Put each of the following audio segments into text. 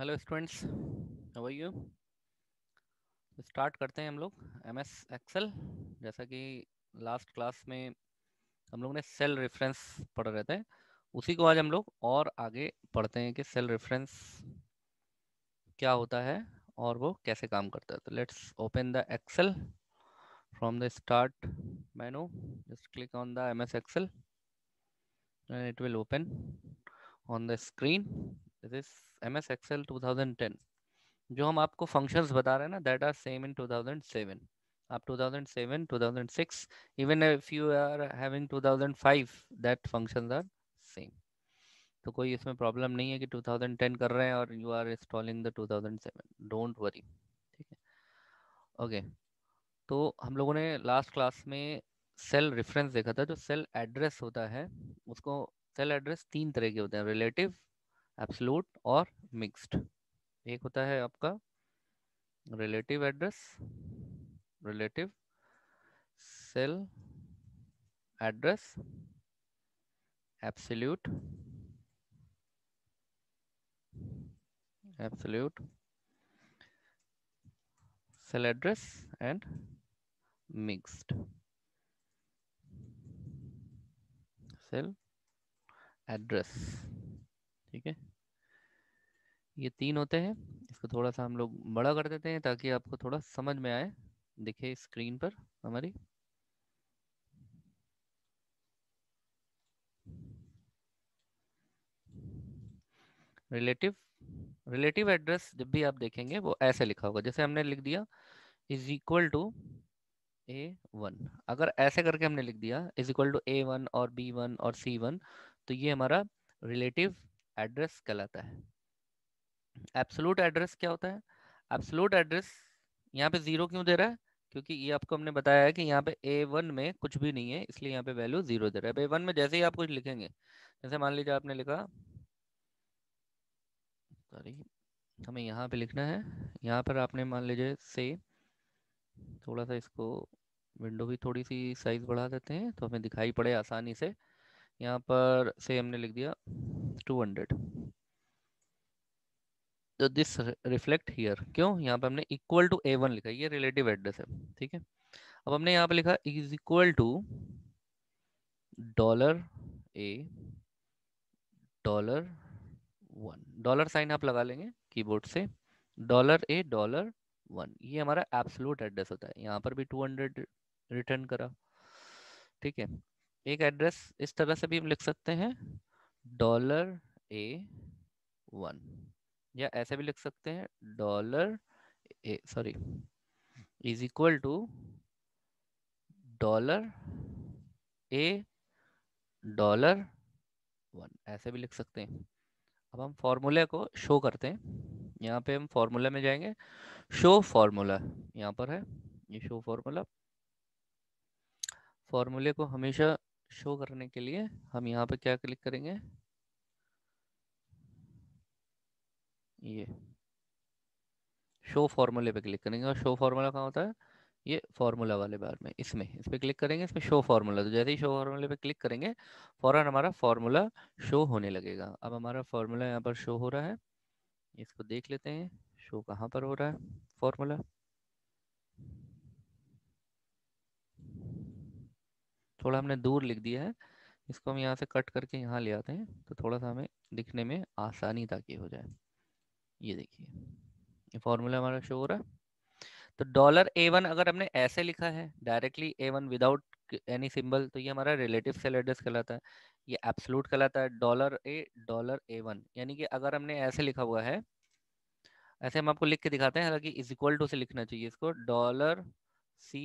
Hello students how are you start करते हैं हम लोग एम एस एक्सेल जैसा कि लास्ट क्लास में हम लोग ने सेल रेफरेंस पढ़ रहे थे उसी को आज हम लोग और आगे पढ़ते हैं कि सेल रेफरेंस क्या होता है और वो कैसे काम करता है तो let's open the Excel from the start menu just click on the M S Excel and it will open on the screen this M S Excel two thousand ten जो हम आपको फंक्शन बता रहे हैं ना that are same in two thousand seven आप 2007 2006 even if you are having 2005 that functions are same तो कोई इसमें प्रॉब्लम नहीं है कि 2010 कर रहे हैं और you are installing the 2007 don't worry ठीक है ओके तो हम लोगों ने लास्ट क्लास में सेल रेफरेंस देखा था जो सेल एड्रेस होता है उसको सेल एड्रेस तीन तरह के होते हैं रिलेटिव एब्सलूट और मिक्सड एक होता है आपका relative address relative cell address absolute absolute cell address and mixed cell address ठीक है ये तीन होते हैं इसको थोड़ा सा हम लोग बड़ा कर देते हैं ताकि आपको थोड़ा समझ में आए दिखे स्क्रीन पर हमारी रिलेटिव रिलेटिव एड्रेस जब भी आप देखेंगे वो ऐसे लिखा होगा जैसे हमने लिख दिया is equal to A one अगर ऐसे करके हमने लिख दिया is equal to A one और बी वन और सी वन तो ये हमारा रिलेटिव एड्रेस कहलाता है एब्सोलूट एड्रेस क्या होता है एब्सोलूट एड्रेस यहाँ पे जीरो क्यों दे रहा है क्योंकि ये आपको हमने बताया है कि यहाँ पे ए वन में कुछ भी नहीं है इसलिए यहाँ पे वैल्यू जीरो दे रहा है ए वन में जैसे ही आप कुछ लिखेंगे जैसे मान लीजिए आपने लिखा सॉरी हमें यहाँ पे लिखना है यहाँ पर आपने मान लीजिए से थोड़ा सा इसको विंडो भी थोड़ी सी साइज बढ़ा देते हैं तो हमें दिखाई पड़े आसानी से यहाँ पर से हमने लिख दिया two hundred this reflect here क्यों यहाँ पे हमने इक्वल टू ए वन लिखा ये रिलेटिव एड्रेस है ठीक है अब हमने यहाँ पे लिखा is equal to dollar A dollar one dollar sign आप लगा लेंगे कीबोर्ड से डॉलर ए डॉलर वन ये हमारा एब्सोलूट एड्रेस होता है यहाँ पर भी टू हंड्रेड रिटर्न करा ठीक है एक एड्रेस इस तरह से भी हम लिख सकते हैं डॉलर ए वन या ऐसे भी लिख सकते हैं dollar A sorry is equal to dollar A dollar one ऐसे भी लिख सकते हैं अब हम फॉर्मूले को शो करते हैं यहाँ पे हम फॉर्मूला में जाएंगे शो फॉर्मूला यहाँ पर है ये शो फॉर्मूला फॉर्मूले को हमेशा शो करने के लिए हम यहाँ पे क्या क्लिक करेंगे ये शो फार्मूले पे क्लिक करेंगे और शो फार्मूला कहाँ होता है ये फार्मूला वाले बार में इसमें इस पर क्लिक करेंगे इसमें शो फार्मूला तो जैसे ही शो फार्मूले पे क्लिक करेंगे फौरन हमारा फार्मूला शो होने लगेगा अब हमारा फार्मूला यहाँ पर शो हो रहा है इसको देख लेते हैं शो कहाँ पर हो रहा है फार्मूला थोड़ा हमने दूर लिख दिया है इसको हम यहाँ से कट करके यहाँ ले आते हैं तो थोड़ा सा हमें दिखने में आसानी ताकि हो जाए ये देखिए ये फॉर्मूला हमारा शो हो रहा है तो डॉलर ए वन अगर हमने ऐसे लिखा है directly A one without any symbol तो ये हमारा रिलेटिव सेल एड्रेस कहलाता है ये एब्सोलूट कहलाता है dollar A dollar A one यानी कि अगर हमने ऐसे लिखा हुआ है ऐसे हम आपको लिख के दिखाते हैं हालांकि इज इक्वल टू से लिखना चाहिए इसको डॉलर सी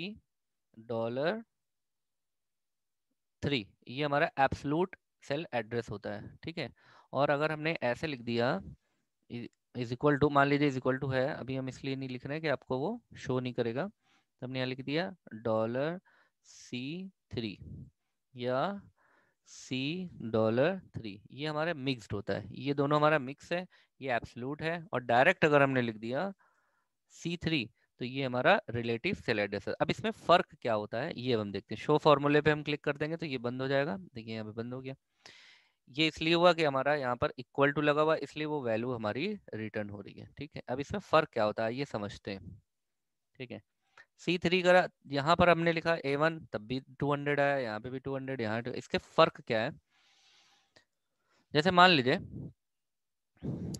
डॉलर थ्री ये हमारा एब्सोलूट सेल एड्रेस होता है ठीक है और अगर हमने ऐसे लिख दिया इज इक्वल टू मान लीजिए इज इक्वल टू है अभी हम इसलिए नहीं लिख रहे हैं कि आपको वो शो नहीं करेगा तो हमने यहाँ लिख दिया डॉलर सी थ्री या सी डॉलर थ्री ये हमारा मिक्सड होता है ये दोनों हमारा मिक्स है ये एब्सलूट है और डायरेक्ट अगर हमने लिख दिया सी थ्री तो ये हमारा रिलेटिव सेल एड्रेस है अब इसमें फर्क क्या होता है ये हम देखते हैं शो फॉर्मूले पे हम क्लिक कर देंगे तो ये बंद हो जाएगा देखिए यहाँ पे बंद हो गया ये इसलिए हुआ कि हमारा यहाँ पर इक्वल टू लगा हुआ इसलिए वो वैल्यू हमारी रिटर्न हो रही है ठीक है अब इसमें फर्क क्या होता है ये समझते हैं ठीक है सी थ्री का यहाँ पर हमने लिखा ए वन तब भी टू हंड्रेड आया यहाँ पे भी टू हंड्रेड यहाँ इसके फर्क क्या है जैसे मान लीजिए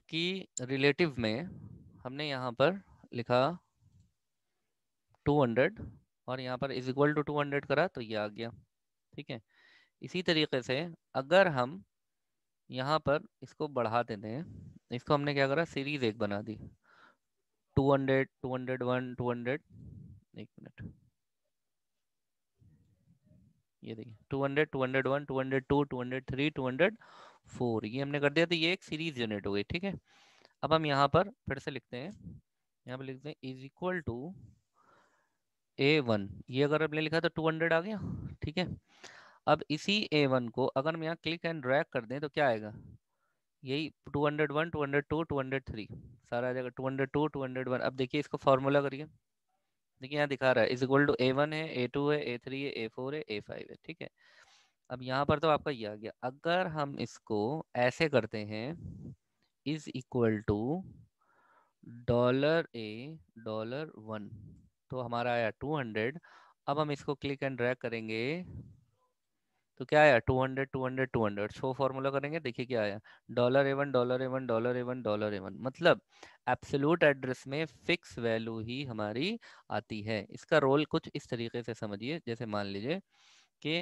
कि रिलेटिव में हमने यहाँ पर लिखा टू हंड्रेड और यहाँ पर is equal to two hundred करा तो ये आ गया ठीक है इसी तरीके से अगर हम यहाँ पर इसको बढ़ा देते हैं इसको हमने क्या करा सीरीज एक बना दी two hundred two hundred one two hundred एक मिनट ये देखिए two hundred two hundred one two hundred two two hundred three two hundred four ये हमने कर दिया तो ये एक सीरीज जनरेट हो गई ठीक है अब हम यहाँ पर फिर से लिखते हैं यहाँ पर लिखते हैं is equal to A one ये अगर हमने लिखा तो टू हंड्रेड आ गया ठीक है अब इसी ए वन को अगर हम यहाँ क्लिक एंड ड्रैग कर दें तो क्या आएगा यही two hundred one two hundred two two hundred three सारा आ जाएगा two hundred two two hundred one अब देखिए इसको फॉर्मूला करिए देखिए यहाँ दिखा रहा है is equal to A one है ए टू है ए थ्री है ए फोर है ए फाइव है ठीक है अब यहाँ पर तो आपका ये आ गया अगर हम इसको ऐसे करते हैं is equal to dollar A dollar one तो हमारा आया टू हंड्रेड अब हम इसको क्लिक एंड ड्रैग करेंगे तो क्या आया two hundred two hundred two hundred so formula करेंगे देखिए क्या आया dollar A one dollar A one dollar A one dollar A one मतलब एब्सोलूट एड्रेस में फिक्स वैल्यू ही हमारी आती है इसका रोल कुछ इस तरीके से समझिए जैसे मान लीजिए कि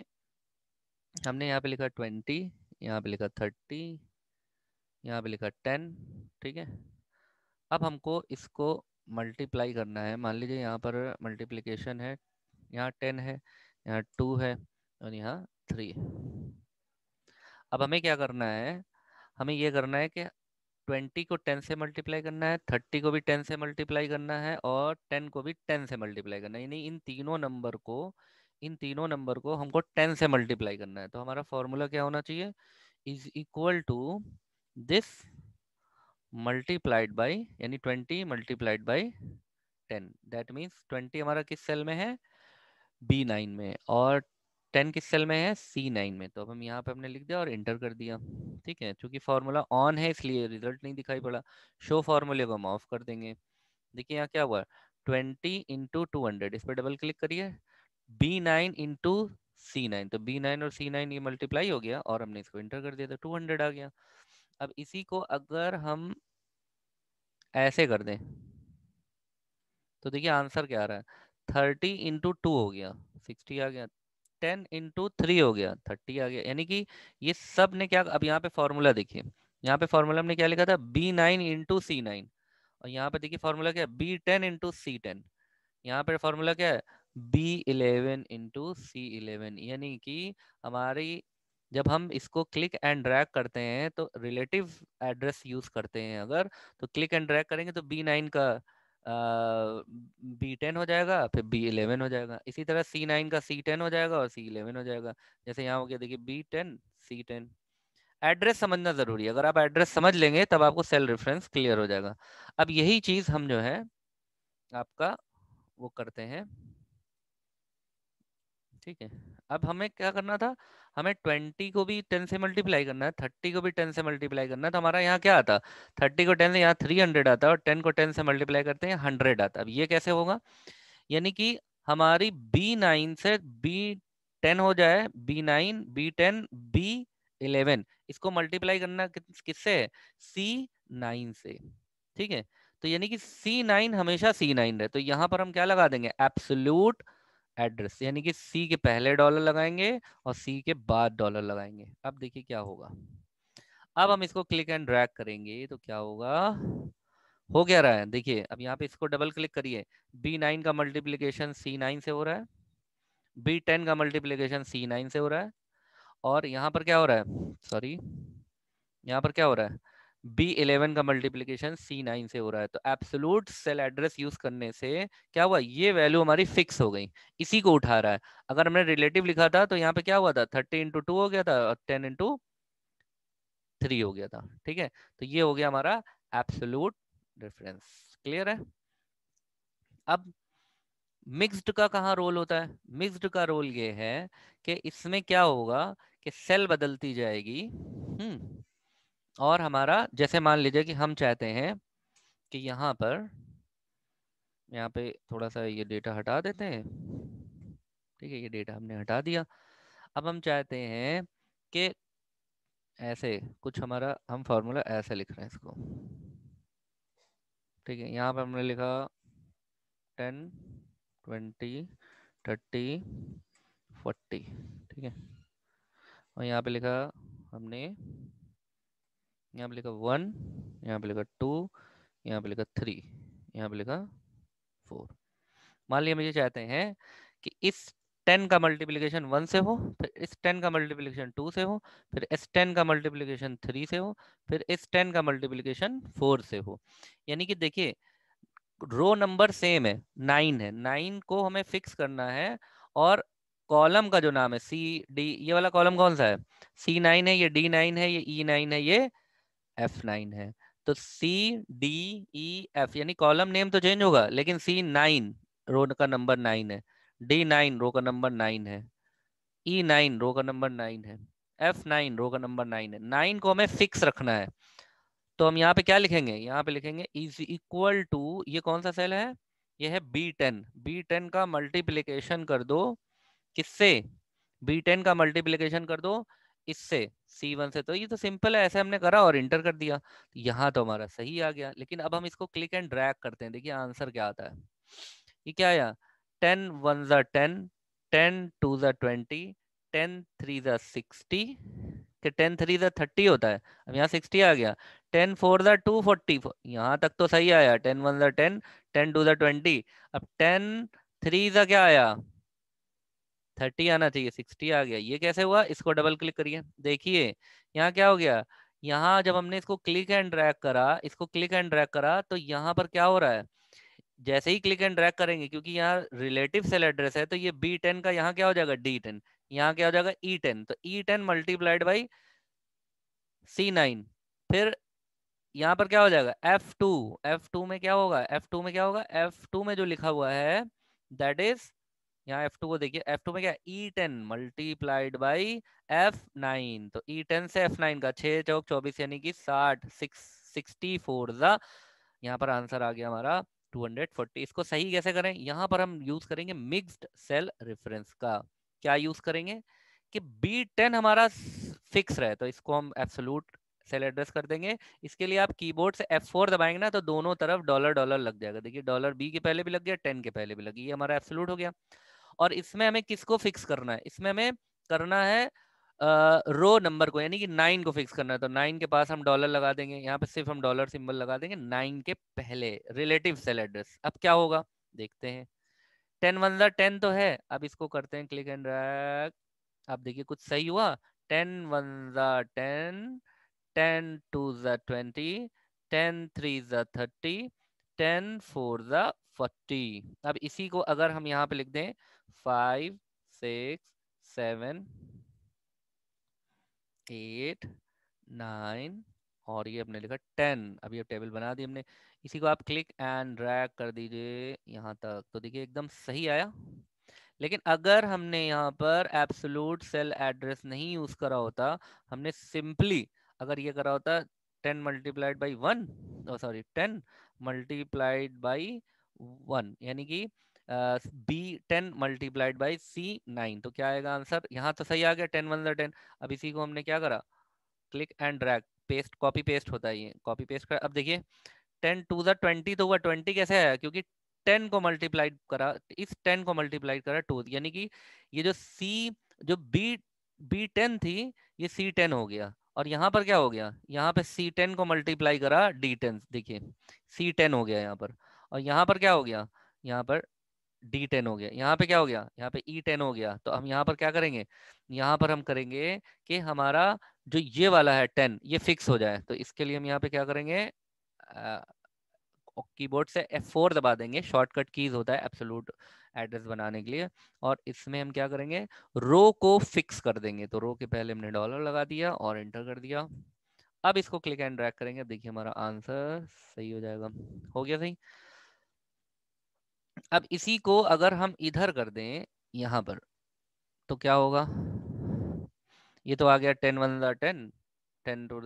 हमने यहाँ पे लिखा ट्वेंटी यहाँ पे लिखा थर्टी यहाँ पे लिखा टेन ठीक है अब हमको इसको मल्टीप्लाई करना है मान लीजिए यहाँ पर मल्टीप्लीकेशन है यहाँ टेन है यहाँ टू है और यहाँ थ्री अब हमें क्या करना है हमें ये करना है कि ट्वेंटी को टेन से मल्टीप्लाई करना है थर्टी को भी टेन से मल्टीप्लाई करना है और टेन को भी टेन से मल्टीप्लाई करना है यानी इन तीनों नंबर को इन तीनों नंबर को हमको टेन से मल्टीप्लाई करना है तो हमारा फॉर्मूला क्या होना चाहिए is equal to this multiplied by यानी twenty multiplied by ten that means twenty हमारा किस सेल में है बी नाइन में और टेन किस सेल में है सी नाइन में तो अब हम यहाँ पे हमने लिख दिया और इंटर कर दिया ठीक है चूंकि फार्मूला ऑन है इसलिए रिजल्ट नहीं दिखाई पड़ा शो फॉर्मूले को हम ऑफ कर देंगे देखिए यहाँ क्या हुआ ट्वेंटी इंटू टू हंड्रेड इस पर डबल क्लिक करिए B nine into C nine तो बी नाइन और सी नाइन ये मल्टीप्लाई हो गया और हमने इसको इंटर कर दिया तो टू हंड्रेड आ गया अब इसी को अगर हम ऐसे कर दें तो देखिए आंसर क्या आ रहा है थर्टी इंटू टू हो गया सिक्सटी आ गया टेन इंटू थ्री हो गया थर्टी आ गया यानी कि ये सब ने क्या अब यहाँ पे फॉर्मूला देखिए यहाँ पे फॉर्मूला हमने क्या लिखा था B nine into C nine और यहाँ पे देखिए फॉर्मूला क्या है B ten into C ten यहाँ पे फॉर्मूला क्या है B eleven into C eleven यानी कि हमारी जब हम इसको क्लिक एंड ड्रैग करते हैं तो रिलेटिव एड्रेस यूज करते हैं अगर तो क्लिक एंड ड्रैग करेंगे तो बी नाइन का बी टेन हो जाएगा फिर बी इलेवन हो जाएगा इसी तरह सी नाइन का सी टेन हो जाएगा और सी इलेवन हो जाएगा जैसे यहाँ हो गया देखिए B ten C ten address समझना ज़रूरी है अगर आप एड्रेस समझ लेंगे तब आपको सेल रेफरेंस क्लियर हो जाएगा अब यही चीज़ हम जो है आपका वो करते हैं ठीक है अब हमें क्या करना था हमें ट्वेंटी को भी टेन से मल्टीप्लाई करना है थर्टी को भी टेन से मल्टीप्लाई करना है तो हमारा यहाँ क्या आता थर्टी को टेन से यहाँ थ्री हंड्रेड आता और टेन को टेन से मल्टीप्लाई करते हैं हंड्रेड आता अब ये कैसे होगा यानी कि हमारी बी नाइन से बी टेन हो जाए B nine B ten B eleven इसको मल्टीप्लाई करना किससे है सी नाइन से ठीक है तो यानी कि सी नाइन हमेशा सी नाइन है तो यहाँ पर हम क्या लगा देंगे एप्सल्यूट एड्रेस यानी कि सी के पहले डॉलर लगाएंगे और सी के बाद डॉलर लगाएंगे अब देखिए क्या होगा अब हम इसको क्लिक एंड ड्रैग करेंगे तो क्या होगा हो क्या रहा है देखिए अब यहाँ पे इसको डबल क्लिक करिए बी नाइन का मल्टीप्लीकेशन सी नाइन से हो रहा है बी टेन का मल्टीप्लीकेशन सी नाइन से हो रहा है और यहाँ पर क्या हो रहा है सॉरी यहाँ पर क्या हो रहा है बी इलेवन का मल्टीप्लीकेशन सी नाइन से हो रहा है तो एब्सोलूट सेल एड्रेस यूज करने से क्या हुआ ये वैल्यू हमारी फिक्स हो गई इसी को उठा रहा है अगर हमने रिलेटिव लिखा था तो यहाँ पे क्या हुआ था थर्टी इंटू टू हो गया था और टेन इंटू थ्री हो गया था ठीक है तो ये हो गया हमारा एब्सोलूट रेफरेंस क्लियर है अब मिक्सड का कहाँ रोल होता है मिक्सड का रोल ये है कि इसमें क्या होगा कि सेल बदलती जाएगी हम्म और हमारा जैसे मान लीजिए कि हम चाहते हैं कि यहाँ पर यहाँ पे थोड़ा सा ये डेटा हटा देते हैं ठीक है ये डेटा हमने हटा दिया अब हम चाहते हैं कि ऐसे कुछ हमारा हम फॉर्मूला ऐसे लिख रहे हैं इसको ठीक है यहाँ पर हमने लिखा टेन ट्वेंटी थर्टी फोर्टी ठीक है और यहाँ पे लिखा हमने यहाँ पे लिखा वन यहाँ पे लिखा टू यहाँ पे लिखा थ्री यहाँ पे लिखा फोर मान लिया मुझे चाहते हैं कि इस टेन का मल्टीप्लीकेशन वन से हो फिर इस टेन का मल्टीप्लीकेशन टू से हो फिर इस टेन का मल्टीप्लीकेशन थ्री से हो फिर इस टेन का मल्टीप्लीकेशन फोर से हो यानी कि देखिए रो नंबर सेम है नाइन है नाइन को हमें फिक्स करना है और कॉलम का जो नाम है सी डी ये वाला कॉलम कौन सा है सी नाइन है ये डी नाइन है ये ई e नाइन है ये एफ नाइन है तो सी डी ई एफ यानी कॉलम नेम तो चेंज होगा लेकिन सी नाइन रो का नंबर नाइन है डी नाइन रो का नंबर नाइन है ई नाइन रो का नंबर नाइन है एफ नाइन रो का नंबर नाइन है नाइन को हमें फिक्स रखना है तो हम यहाँ पे क्या लिखेंगे यहाँ पे लिखेंगे इज इक्वल टू ये कौन सा सेल है ये है बी टेन बी टेन का मल्टीप्लीकेशन कर दो किससे बी टेन का मल्टीप्लीकेशन कर दो इससे C1 से तो ये तो सिंपल है ऐसे हमने करा और इंटर कर दिया तो यहाँ तो हमारा सही आ गया लेकिन अब हम इसको क्लिक एंड ड्रैग करते हैं देखिए आंसर क्या आता है ये क्या आया टेन वन ज़ा टेन टेन टू ज़ा ट्वेंटी टेन थ्री ज़ा सिक्सटी कि टेन थ्री ज़ा थर्टी होता है अब यहाँ सिक्सटी आ गया टेन फोर ज़ा टू फोर्टी यहाँ तक तो सही आया टेन वन ज़ा टेन टेन टू ज़ा ट्वेंटी अब टेन थ्री ज़ा क्या आया थर्टी आना चाहिए सिक्सटी आ गया ये कैसे हुआ इसको डबल क्लिक करिए देखिए यहाँ क्या हो गया यहाँ जब हमने इसको क्लिक एंड ड्रैग करा इसको क्लिक एंड ड्रैग करा तो यहाँ पर क्या हो रहा है जैसे ही क्लिक एंड ड्रैग करेंगे क्योंकि यहाँ रिलेटिव सेल एड्रेस है तो ये बी टेन का यहाँ क्या हो जाएगा डी टेन यहाँ क्या हो जाएगा ई e टेन तो E ten multiplied by C nine फिर यहाँ पर क्या हो जाएगा एफ टू एफ टू में क्या होगा एफ टू में क्या होगा एफ टू में जो लिखा हुआ है दैट इज यहाँ F2 को देखिए F2 में क्या E10 ten multiplied by F nine तो E10 से F9 का छह चौक चौबीस यानी कि साठ सिक्स सिक्सटी फोर जा यहाँ पर आंसर आ गया हमारा 240 इसको सही कैसे करें यहाँ पर हम यूज करेंगे मिक्स्ड सेल रेफरेंस का क्या यूज करेंगे कि B10 हमारा फिक्स रहे तो इसको हम एब्सोलूट सेल एड्रेस कर देंगे इसके लिए आप कीबोर्ड से F4 दबाएंगे ना तो दोनों तरफ डॉलर डॉलर लग जाएगा देखिए डॉलर B के पहले भी लग गया 10 के पहले भी लगी ये हमारा एब्सोलूट हो गया और इसमें हमें किसको फिक्स करना है इसमें हमें करना है रो uh, नंबर को यानी कि नाइन को फिक्स करना है तो नाइन के पास हम डॉलर लगा देंगे यहाँ पे सिर्फ हम डॉलर सिंबल लगा देंगे नाइन के पहले रिलेटिव सेल एड्रेस अब क्या होगा देखते हैं टेन वन जर टेन तो है अब इसको करते हैं क्लिक एंड ड्रैग आप देखिए कुछ सही हुआ टेन वन जर टेन टेन टू जर ट्वेंटी टेन थ्री जर थर्टी टेन फोर जर फोर्टी अब इसी को अगर हम यहाँ पे लिख दें five, six, seven, eight nine और ये हमने लिखा टेन अभी अब टेबल बना दी हमने इसी को आप क्लिक एंड ड्रैग कर दीजिए यहाँ तक तो देखिए एकदम सही आया लेकिन अगर हमने यहाँ पर एब्सोलूट सेल एड्रेस नहीं यूज करा होता हमने सिंपली अगर ये करा होता ten multiplied by one sorry ten multiplied by one यानी कि B ten multiplied by C nine तो क्या आएगा आंसर यहाँ तो सही आ गया टेन वन टेन अब इसी को हमने क्या करा click and drag paste copy paste होता है ये कॉपी पेस्ट कर अब देखिए टेन टू जो ट्वेंटी तो हुआ ट्वेंटी कैसे आया क्योंकि टेन को मल्टीप्लाइड करा इस टेन को मल्टीप्लाइड करा टू यानी कि ये जो सी जो बी बी टेन थी ये सी टेन हो गया और यहाँ पर क्या हो गया यहाँ पे सी टेन को मल्टीप्लाई करा डी टेन देखिए सी टेन हो गया यहाँ पर और यहाँ पर क्या हो गया यहाँ पर डी टेन हो गया यहाँ पे क्या हो गया यहाँ पे ई e टेन हो गया तो हम यहाँ पर क्या करेंगे यहाँ पर हम करेंगे कि हमारा जो ये वाला है टेन ये फिक्स हो जाए तो इसके लिए हम यहाँ पे क्या करेंगे कीबोर्ड से F4 दबा देंगे शॉर्टकट कीज होता है एब्सोलूट एड्रेस बनाने के लिए और इसमें हम क्या करेंगे रो को फिक्स कर देंगे तो रो के पहले हमने डॉलर लगा दिया और एंटर कर दिया अब इसको क्लिक एंड ड्रैग करेंगे देखिए हमारा आंसर सही हो जाएगा हो गया सही अब इसी को अगर हम इधर कर दें यहाँ पर तो क्या होगा ये तो आ गया ten one ten ten two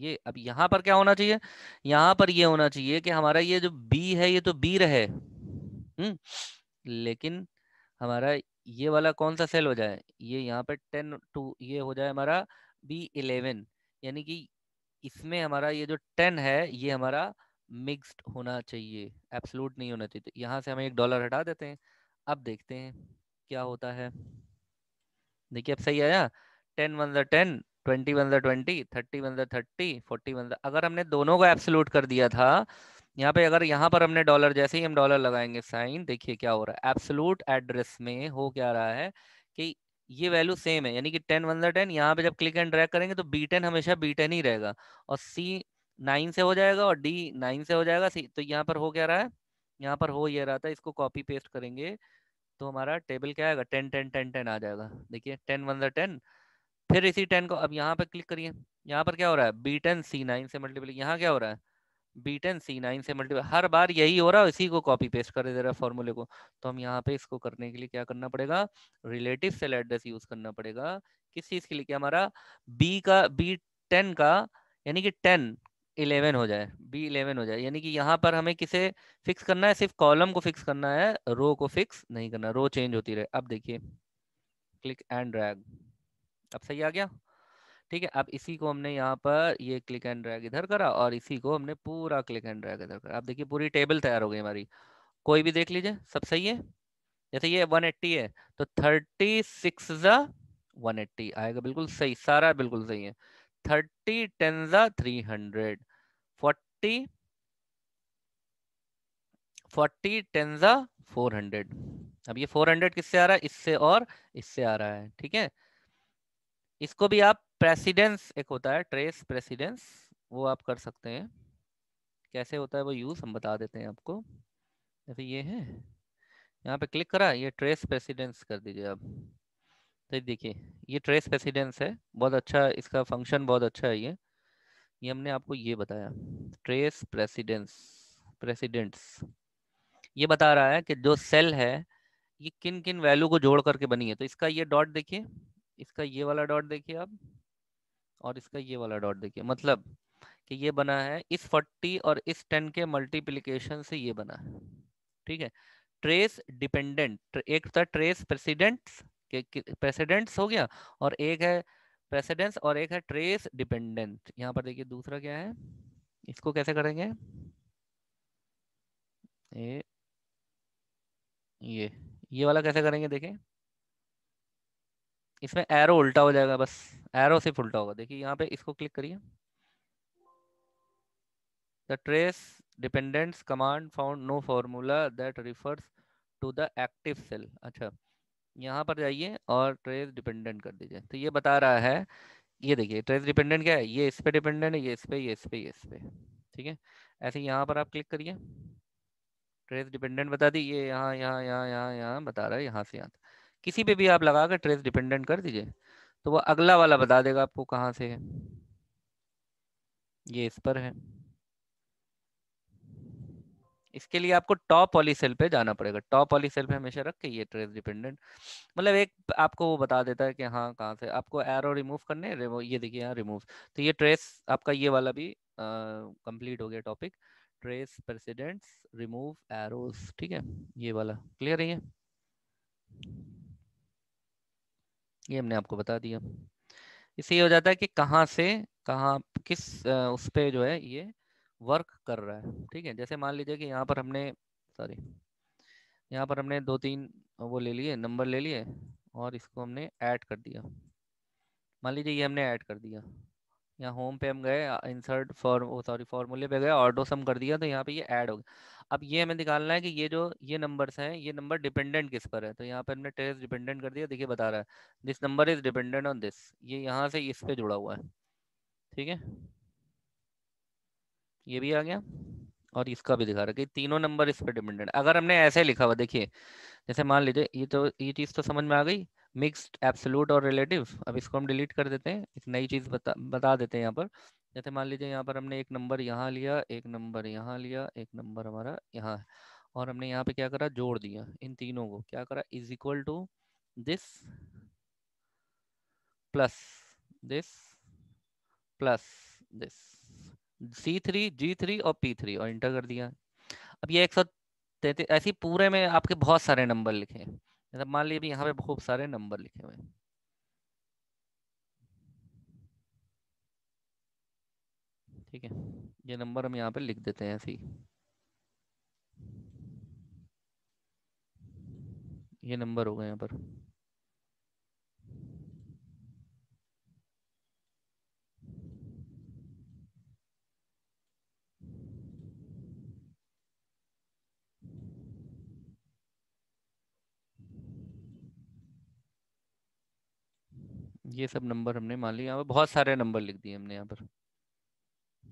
ये अब यहां पर क्या होना चाहिए यहाँ पर ये होना चाहिए कि हमारा ये जो बी है ये तो बी रहे हम्म लेकिन हमारा ये वाला कौन सा सेल हो जाए ये यहाँ पर टेन टू ये हो जाए हमारा बी इलेवन यानी कि इसमें हमारा ये जो टेन है ये हमारा मिक्स्ड होना चाहिए एब्सोलूट नहीं होना चाहिए तो यहाँ से हम एक डॉलर हटा देते हैं अब देखते हैं क्या होता है देखिए अब सही आया टेन वन जर टेन ट्वेंटी वन जर ट्वेंटी थर्टी वन जर थर्टी फोर्टी वन ज़ा अगर हमने दोनों को एब्सोलूट कर दिया था यहाँ पे अगर यहाँ पर हमने डॉलर जैसे ही हम डॉलर लगाएंगे साइन देखिए क्या हो रहा है एब्सोलूट एड्रेस में हो क्या रहा है कि ये वैल्यू सेम है यानी कि टेन वन जर टेन यहाँ पे जब क्लिक एंड ड्रैग करेंगे तो बी टेन हमेशा बी टेन ही रहेगा और सी नाइन से हो जाएगा और डी नाइन से हो जाएगा सी तो यहाँ पर हो क्या रहा है यहाँ पर हो ये रहा था इसको कॉपी पेस्ट करेंगे तो हमारा टेबल क्या आएगा टेन टेन टेन टेन आ जाएगा देखिए टेन वन टेन फिर इसी टेन को अब यहाँ पर क्लिक करिए यहाँ पर क्या हो रहा है बी टेन सी नाइन से मल्टीपल यहाँ क्या हो रहा है बी टेन सी नाइन से मल्टीपल हर बार यही हो रहा है इसी को कॉपी पेस्ट कर दे रहा है फॉर्मूले को तो हम यहाँ पे इसको करने के लिए क्या करना पड़ेगा रिलेटिव सेल एड्रेस यूज करना पड़ेगा किस चीज के लिए क्या हमारा बी का बी टेन का यानी कि टेन इलेवन हो जाए बी इलेवन हो जाए यानी कि यहाँ पर हमें किसे फिक्स करना है सिर्फ कॉलम को फिक्स करना है रो को फिक्स नहीं करना रो चेंज होती रहे अब देखिए क्लिक एंड ड्रैग अब सही आ गया ठीक है अब इसी को हमने यहाँ पर ये क्लिक एंड ड्रैग इधर करा और इसी को हमने पूरा क्लिक एंड ड्रैग इधर करा आप देखिए पूरी टेबल तैयार हो गई हमारी कोई भी देख लीजिए सब सही है जैसे ये एट्टी है तो थर्टी सिक्स वन आएगा बिल्कुल सही सारा बिल्कुल सही है थर्टी टेंजा थ्री हंड्रेड फोर्टी फोर्टी टेंजा फोर हंड्रेड अब ये फोर हंड्रेड किससे आ रहा है इससे और इससे आ रहा है ठीक है इसको भी आप प्रेसिडेंस एक होता है ट्रेस प्रेसिडेंस वो आप कर सकते हैं कैसे होता है वो यूज हम बता देते हैं आपको जैसे ये है यहाँ पे क्लिक करा ये ट्रेस प्रेसिडेंस कर दीजिए आप तो ये देखिए ये ट्रेस प्रेसिडेंस है बहुत अच्छा इसका फंक्शन बहुत अच्छा है ये ये हमने आपको ये बताया ट्रेस प्रेसिडेंस प्रेसिडेंट्स ये बता रहा है कि जो सेल है ये किन किन वैल्यू को जोड़ करके बनी है तो इसका ये डॉट देखिए इसका ये वाला डॉट देखिए आप और इसका ये वाला डॉट देखिए मतलब कि ये बना है इस 40 और इस 10 के मल्टीप्लीकेशन से ये बना है ठीक है ट्रेस डिपेंडेंट एक था ट्रेस प्रेसिडेंट्स प्रेसिडेंट्स हो गया और एक है प्रेसिडेंस और एक है ट्रेस डिपेंडेंट यहाँ पर देखिए दूसरा क्या है इसको कैसे करेंगे ए, ये ये वाला कैसे करेंगे देखें इसमें एरो उल्टा हो जाएगा बस एरो सिर्फ उल्टा होगा देखिए यहाँ पे इसको क्लिक करिए the trace dependents command found no formula that refers to the active cell अच्छा यहाँ पर जाइए और ट्रेस डिपेंडेंट कर दीजिए तो ये बता रहा है ये देखिए ट्रेस डिपेंडेंट क्या है ये इस पे डिपेंडेंट है ये इस पे ये इस पे ये इस पे ठीक है ऐसे यहाँ पर आप क्लिक करिए ट्रेस डिपेंडेंट बता दी ये यहाँ यहाँ यहाँ यहाँ यहाँ बता रहा है यहाँ से यहाँ किसी पे भी आप लगा कर ट्रेस डिपेंडेंट कर दीजिए तो वो अगला वाला बता देगा आपको कहाँ से है ये इस पर है इसके लिए आपको टॉप वाली सेल पे जाना पड़ेगा टॉप वाली सेल पे हमेशा रख के ये ट्रेस डिपेंडेंट मतलब एक आपको वो बता देता है कि हाँ कहाँ से आपको एरो रिमूव करने ये देखिए यहाँ रिमूव तो ये ट्रेस आपका ये वाला भी कंप्लीट हो गया topic trace precedents remove arrows ठीक है ये वाला क्लियर है ये ये हमने आपको बता दिया इससे ये हो जाता है कि कहाँ से कहाँ किस उस पर जो है ये वर्क कर रहा है ठीक है जैसे मान लीजिए कि यहाँ पर हमने सॉरी यहाँ पर हमने दो तीन वो ले लिए नंबर ले लिए और इसको हमने ऐड कर दिया मान लीजिए ये हमने ऐड कर दिया यहाँ होम पे हम गए इंसर्ट फॉर सॉरी फॉर्मूले पे गए ऑटो सम कर दिया तो यहाँ पे ये ऐड हो गया अब ये हमें निकालना है कि ये जो ये नंबर्स हैं ये नंबर डिपेंडेंट किस पर है तो यहाँ पे हमने टेस्ट डिपेंडेंट कर दिया देखिए बता रहा है this number is dependent on this ये यहाँ से इस पे जुड़ा हुआ है ठीक है ये भी आ गया और इसका भी दिखा रखा है तीनों नंबर इस पर डिपेंडेंट अगर हमने ऐसे लिखा हुआ देखिए जैसे मान लीजिए ये तो ये चीज़ तो समझ में आ गई मिक्सड एब्सोलूट और रिलेटिव अब इसको हम डिलीट कर देते हैं एक नई चीज़ बता बता देते हैं यहाँ पर जैसे मान लीजिए यहाँ पर हमने एक नंबर यहाँ लिया एक नंबर यहाँ लिया एक नंबर हमारा यहाँ है और हमने यहाँ पे क्या करा जोड़ दिया इन तीनों को क्या करा is equal to this plus this plus this C three G three और पी थ्री और इंटर कर दिया अब ये एक सौ तैतीस ऐसी पूरे में आपके बहुत सारे नंबर लिखे हैं मतलब मान लीजिए यहाँ पे बहुत सारे नंबर लिखे हुए ठीक है ये नंबर हम यहाँ पे लिख देते हैं ऐसे ही ये नंबर हो गए यहाँ पर ये सब नंबर हमने मान लिया यहाँ पर बहुत सारे नंबर लिख दिए हमने यहाँ पर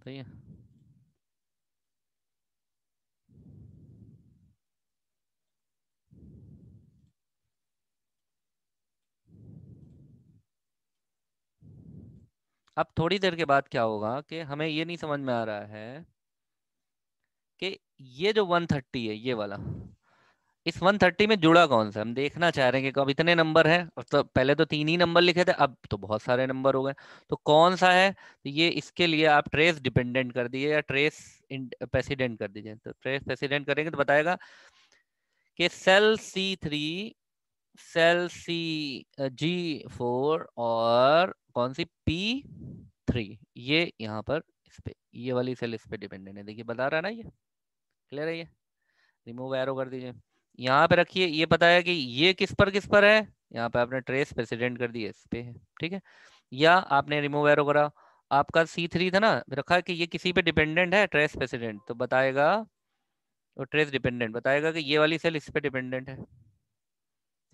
सही है अब थोड़ी देर के बाद क्या होगा कि हमें ये नहीं समझ में आ रहा है कि ये जो 130 है ये वाला इस 130 में जुड़ा कौन सा हम देखना चाह रहे हैं कि अब इतने नंबर हैं तो पहले तो तीन ही नंबर लिखे थे अब तो बहुत सारे नंबर हो गए तो कौन सा है तो ये इसके लिए आप ट्रेस डिपेंडेंट कर दीजिए या ट्रेस प्रेसिडेंट कर दीजिए तो ट्रेस प्रेसिडेंट करेंगे तो बताएगा कि cell C three cell C G four और कौन सी पी थ्री ये यहाँ पर इस पे ये वाली सेल इस पे डिपेंडेंट है देखिए बता रहा है ना ये क्लियर है ये रिमूव एरो कर दीजिए यहाँ पे रखिए ये बताया कि ये किस पर किस पर है यहाँ पे आपने ट्रेस प्रेसिडेंट कर दिया इस पे है ठीक है या आपने रिमूव एरो करा आपका सी थ्री था ना रखा कि ये किसी पे डिपेंडेंट है ट्रेस प्रेसिडेंट तो बताएगा और ट्रेस डिपेंडेंट बताएगा कि ये वाली सेल इस पे डिपेंडेंट है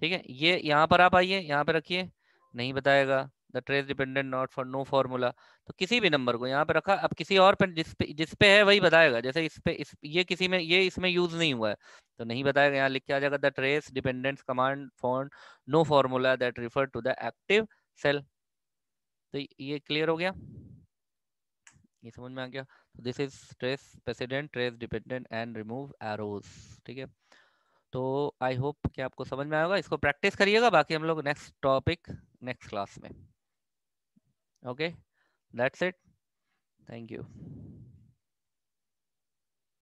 ठीक है ये यहाँ पर आप आइए यहाँ पे रखिए नहीं बताएगा the trace dependent not for no formula तो किसी भी नंबर को यहाँ पे रखा अब किसी और पे जिस पे जिस पे है वही बताएगा जैसे इस पे इस ये किसी में ये इसमें यूज नहीं हुआ है तो नहीं बताएगा यहाँ लिख के आ जाएगा the trace dependent command for no formula that refer to the active cell तो ये क्लियर हो गया ये समझ में आ गया this is trace precedent trace dependent and remove arrows ठीक है तो आई होप कि आपको समझ में आएगा इसको प्रैक्टिस करिएगा बाकी हम लोग नेक्स्ट टॉपिक नेक्स्ट क्लास में Okay, that's it. Thank you.